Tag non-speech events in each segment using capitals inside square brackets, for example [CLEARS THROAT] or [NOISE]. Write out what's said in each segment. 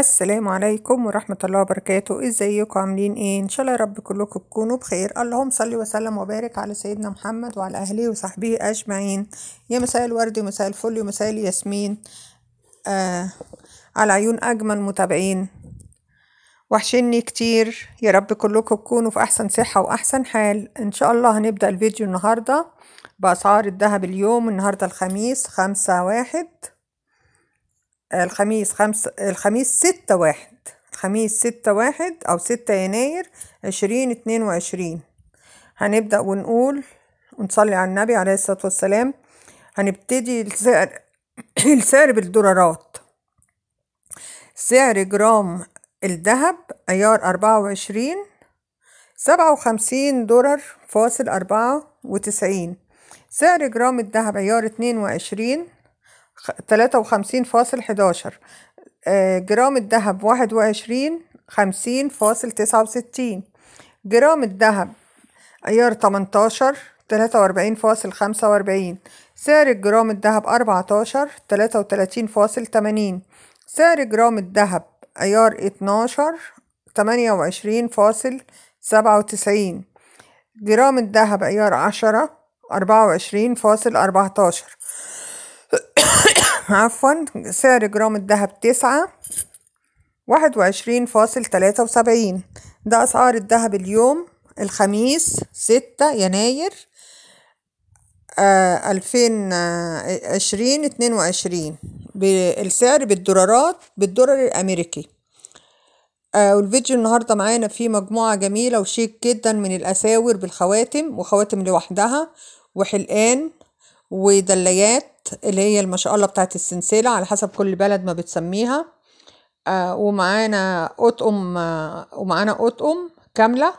السلام عليكم ورحمة الله وبركاته ازيكم عاملين ايه ان شاء الله يا رب كلكم تكونوا بخير اللهم صل وسلم وبارك على سيدنا محمد وعلى اهله وصحبه اجمعين يا مساء الورد ومساء الفل ومساء الياسمين آه على عيون اجمل متابعين وحشني كتير يا رب كلكم تكونوا في احسن صحة واحسن حال ان شاء الله هنبدأ الفيديو النهاردة باسعار الذهب اليوم النهاردة الخميس خمسة واحد الخميس خمسة الخميس ستة واحد الخميس ستة واحد أو ستة يناير عشرين اتنين وعشرين هنبدأ ونقول ونصلي على النبي عليه الصلاة والسلام هنبتدي السعر [CLEARS THROAT] السعر بالدولارات سعر جرام الذهب عيار أربعة وعشرين سبعة وخمسين دولار فاصل أربعة وتسعين سعر جرام الذهب عيار اتنين وعشرين 53.11 فاصل حداشر آه، جرام الذهب 21 خمسين فاصل وستين جرام الذهب عيار 18 وأربعين فاصل وأربعين سعر جرام الذهب 14 33 فاصل تمانين سعر جرام الذهب عيار 12 وعشرين فاصل وتسعين جرام الذهب عيار 10 وعشرين فاصل أربعتاشر عفوا سعر جرام الذهب تسعة واحد وعشرين فاصل تلاتة وسبعين ده أسعار الذهب اليوم الخميس ستة يناير آه، ألفين عشرين اتنين وعشرين بالسعر بالدولارات بالدولار الأمريكي آه، والفيديو النهاردة معانا فيه مجموعة جميلة وشيك جدا من الأساور بالخواتم وخواتم لوحدها وحلقان ودلايات اللي هي ما شاء الله بتاعت السنسلة على حسب كل بلد ما بتسميها آه ومعانا قطقم آه ومعانا قطقم كاملة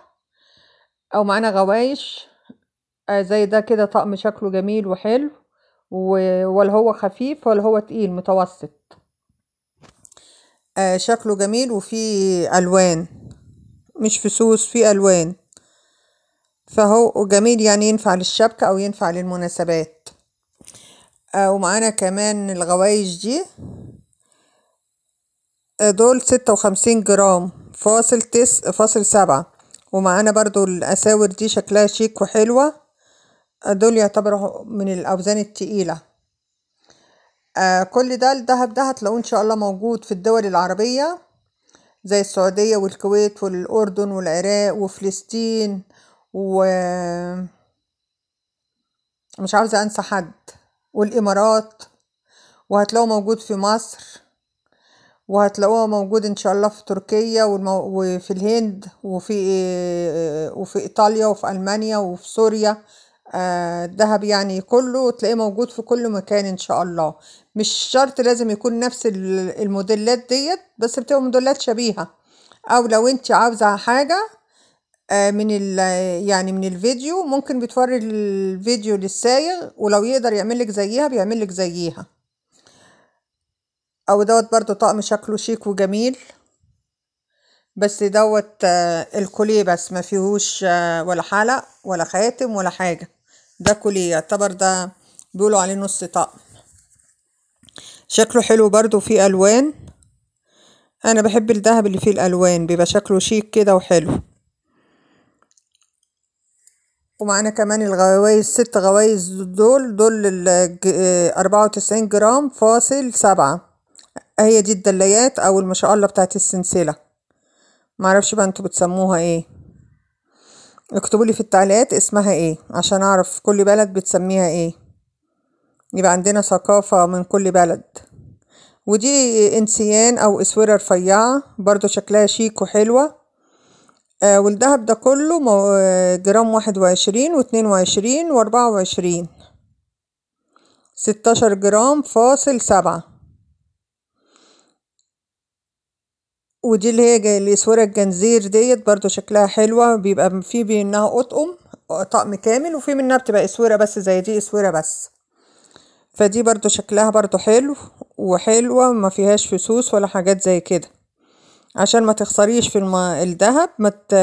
أو معانا غوايش آه زي ده كده طقم شكله جميل وحلو ولا هو خفيف ولا هو تقيل متوسط آه شكله جميل وفيه ألوان مش فسوس فيه ألوان فهو جميل يعني ينفع للشبكة أو ينفع للمناسبات آه، ومعانا كمان الغوايش دي آه، دول ستة وخمسين جرام فاصل تس فاصل سبعة ومعانا برضو الأساور دي شكلها شيك وحلوة آه، دول يعتبروا من الأوزان التقيلة آه كل ده الذهب ده هتلاقوه إن شاء الله موجود في الدول العربية زي السعودية والكويت والأردن والعراق وفلسطين و مش عاوزة أنسى حد والإمارات وهتلاقوه موجود في مصر وهتلاقوه موجود ان شاء الله في تركيا وفي الهند وفي وفي ايطاليا وفي المانيا وفي سوريا الذهب آه، يعني كله تلاقيه موجود في كل مكان ان شاء الله مش شرط لازم يكون نفس الموديلات ديت بس بتبقى موديلات شبيهه او لو انت عاوزه حاجه آه، من ال يعني من الفيديو ممكن بتوري الفيديو للسايغ ولو يقدر يعملك زيها بيعملك زيها او دوت برضو طقم شكله شيك وجميل بس دوت آه، الكوليه بس ما فيهوش آه، ولا حلق ولا خاتم ولا حاجه ده كوليه يعتبر ده بيقولوا عليه نص طقم شكله حلو برضو فيه الوان انا بحب الذهب اللي فيه الالوان بيبقى شكله شيك كده وحلو ومعانا كمان الغوايز الست غوايز دول دول آه، أربعة وتسعين جرام فاصل سبعة هي دي الدلايات أو ما شاء الله بتاعت السلسلة معرفش بقى انتوا بتسموها ايه اكتبوا لي في التعليقات اسمها ايه عشان اعرف كل بلد بتسميها ايه يبقى عندنا ثقافة من كل بلد ودي انسيان او اسورة رفيعة برضو شكلها شيك وحلوة آه، والدهب ده كله آه، جرام واحد وعشرين واتنين وعشرين واربعة وعشرين ستاشر جرام فاصل سبعة ودي اللي هي الاسورة الجنزير ديت برضو شكلها حلوة بيبقى في بينها قطقم طقم كامل وفي منها بتبقى اسورة بس زي دي اسورة بس فدي برضو شكلها برضو حلو وحلوة ما فيهاش فسوس ولا حاجات زي كده عشان ما تخسريش في الم... الذهب ما مت...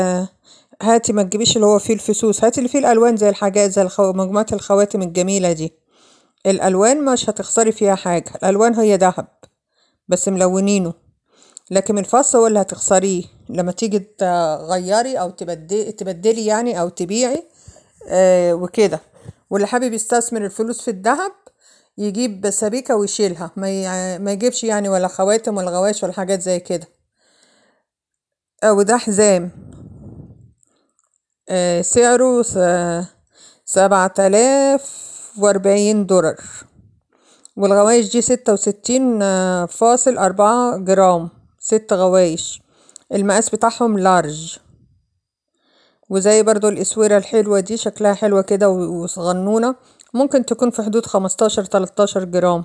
هاتي ما تجيبيش اللي هو فيه الفسوس هاتي اللي فيه الالوان زي الحاجات زي الخو... مجموعه الخواتم الجميله دي الالوان مش هتخسري فيها حاجه الالوان هي ذهب بس ملونينه لكن الفص هو اللي هتخسريه لما تيجي تغيري او تبدلي تبدلي يعني او تبيعي آه وكده واللي حابب يستثمر الفلوس في الذهب يجيب سبيكه ويشيلها ما يجيبش يعني ولا خواتم ولا غواش ولا حاجات زي كده آه، وده حزام آه، سعره سبعة آلاف وأربعين دولار والغوايش دي ستة وستين آه، فاصل أربعة جرام ست غوايش المقاس بتاعهم لارج وزي برضو الاسويرة الحلوة دي شكلها حلوة كده وصغنونة ممكن تكون في حدود خمستاشر تلتاشر جرام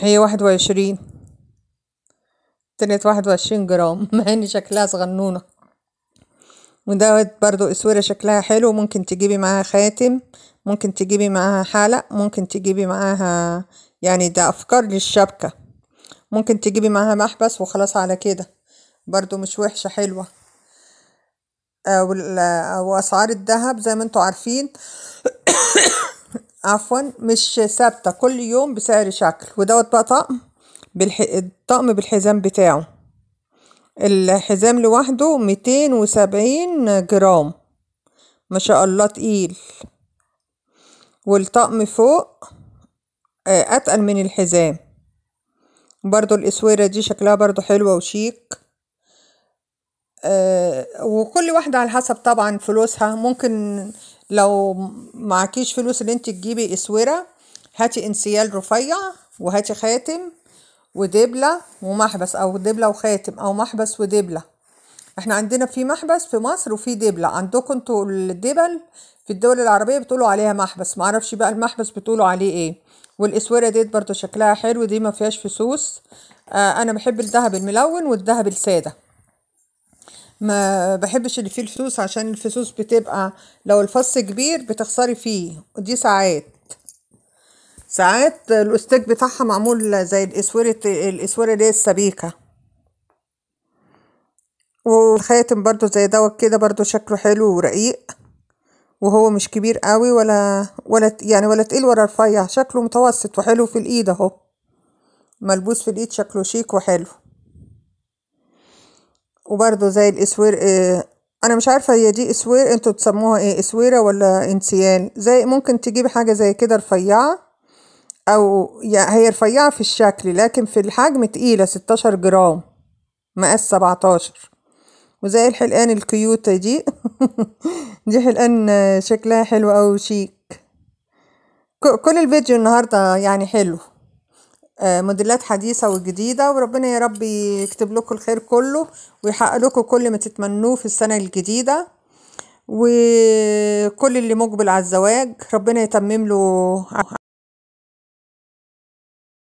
هي واحد وعشرين تنت واحد وعشرين جرام [LAUGHS] مع ان شكلها صغنونة ودوت برضو اسورة شكلها حلو ممكن تجيبي معاها خاتم ممكن تجيبي معاها حلق ممكن تجيبي معاها يعني ده افكار للشبكة ممكن تجيبي معاها محبس وخلاص على كده برضو مش وحشة حلوة آه، اسعار الذهب زي ما انتوا عارفين [COUGHS] عفوا مش ثابته كل يوم بسعر شكل ودوت بقى طقم بالح... الطقم بالحزام بتاعه الحزام لوحده ميتين وسبعين جرام ما شاء الله تقيل والطقم فوق آه، أتقل من الحزام برضو الإسويرة دي شكلها برضو حلوة وشيك آه، وكل واحدة على حسب طبعا فلوسها ممكن لو معكيش فلوس اللي انت تجيبي اسورة هاتي انسيال رفيع وهاتي خاتم ودبلة ومحبس أو دبلة وخاتم أو محبس ودبلة احنا عندنا في محبس في مصر وفي دبلة عندكم انتوا الدبل في الدول العربية بتقولوا عليها محبس معرفش بقى المحبس بتقولوا عليه ايه والاسوره ديت برضو شكلها حلو دي ما فيهاش فسوس آه انا بحب الذهب الملون والذهب الساده ما بحبش اللي فيه الفسوس عشان الفسوس بتبقى لو الفص كبير بتخسري فيه ودي ساعات ساعات الاستيك بتاعها معمول زي الاسورة الاسورة دي السبيكة والخاتم برضو زي دوت كده برضو شكله حلو ورقيق وهو مش كبير قوي ولا ولا يعني ولا تقيل ولا رفيع شكله متوسط وحلو في الايد اهو ملبوس في الايد شكله شيك وحلو وبرضو زي الاسوير اه انا مش عارفه هي دي اسوير انتوا بتسموها ايه اسويره ولا انسيال زي ممكن تجيب حاجه زي كده رفيعه أو هي رفيعة في الشكل لكن في الحجم تقيلة 16 جرام مقاس 17 وزي الحلقان الكيوتة دي [LAUGHS] دي حلقان شكلها حلو أو شيك كل الفيديو النهاردة يعني حلو آه، موديلات حديثة وجديدة وربنا يا رب يكتب لكم الخير كله ويحقق لكم كل ما تتمنوه في السنة الجديدة وكل اللي مقبل على الزواج ربنا يتمم له